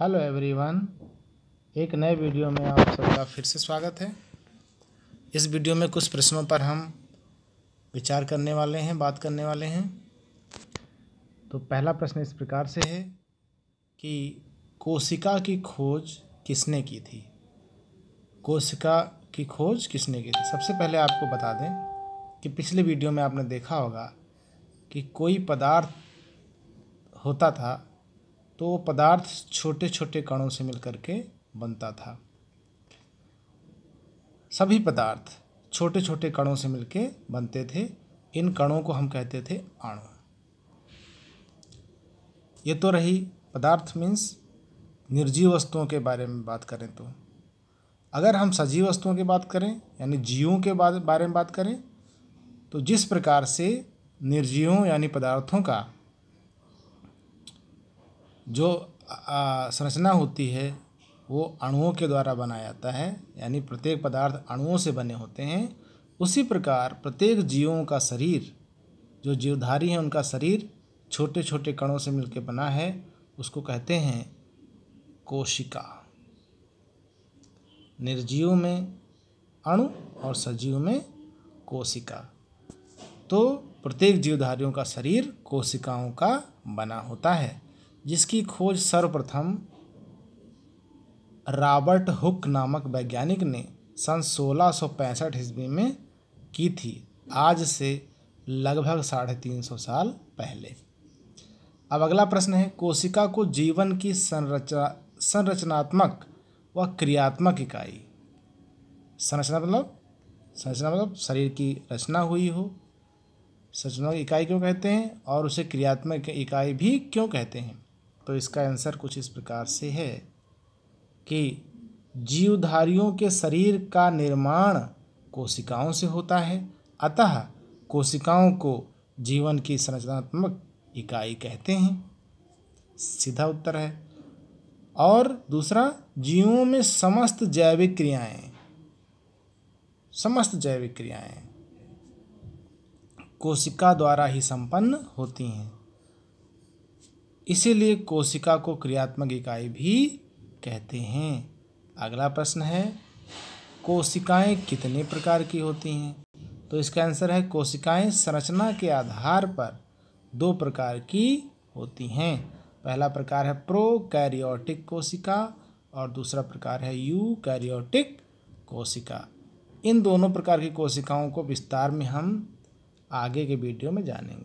hello everyone एक नए video में आप सबका फिर से स्वागत है इस वीडियो में कुछ प्रश्नों पर हम विचार करने वाले हैं बात करने वाले हैं तो पहला प्रश्न इस प्रकार से है कि कोशिका की खोज किसने की थी कोशिका की खोज किसने की थी सबसे पहले आपको बता दें कि पिछले वीडियो में आपने देखा होगा कि कोई पदार्थ होता था तो वो पदार्थ छोटे छोटे कणों से मिलकर के बनता था सभी पदार्थ छोटे छोटे कणों से मिलके बनते थे इन कणों को हम कहते थे अणु ये तो रही पदार्थ मीन्स निर्जीव वस्तुओं के बारे में बात करें तो अगर हम सजीव वस्तुओं की बात करें यानी जीवों के बारे में बात करें तो जिस प्रकार से निर्जीवों यानी पदार्थों का जो संरचना होती है वो अणुओं के द्वारा बनाया जाता है यानी प्रत्येक पदार्थ अणुओं से बने होते हैं उसी प्रकार प्रत्येक जीवों का शरीर जो जीवधारी हैं उनका शरीर छोटे छोटे कणों से मिलकर बना है उसको कहते हैं कोशिका निर्जीव में अणु और सजीव में कोशिका तो प्रत्येक जीवधारियों का शरीर कोशिकाओं का बना होता है जिसकी खोज सर्वप्रथम रॉबर्ट हुक नामक वैज्ञानिक ने सन सोलह सौ पैंसठ ईस्वी में की थी आज से लगभग साढ़े तीन सौ साल पहले अब अगला प्रश्न है कोशिका को जीवन की संरचना संरचनात्मक व क्रियात्मक इकाई संरचना मतलब संरचना मतलब शरीर की रचना हुई हो संरचना इकाई क्यों कहते हैं और उसे क्रियात्मक इकाई भी क्यों कहते हैं तो इसका आंसर कुछ इस प्रकार से है कि जीवधारियों के शरीर का निर्माण कोशिकाओं से होता है अतः कोशिकाओं को जीवन की संरचनात्मक इकाई कहते हैं सीधा उत्तर है और दूसरा जीवों में समस्त जैविक क्रियाएं समस्त जैविक क्रियाएं कोशिका द्वारा ही संपन्न होती हैं इसीलिए कोशिका को क्रियात्मक इकाई भी कहते हैं अगला प्रश्न है कोशिकाएं कितने प्रकार की होती हैं तो इसका आंसर है कोशिकाएं संरचना के आधार पर दो प्रकार की होती हैं पहला प्रकार है प्रोकैरियोटिक कोशिका और दूसरा प्रकार है यूकैरियोटिक कोशिका इन दोनों प्रकार की कोशिकाओं को विस्तार में हम आगे के वीडियो में जानेंगे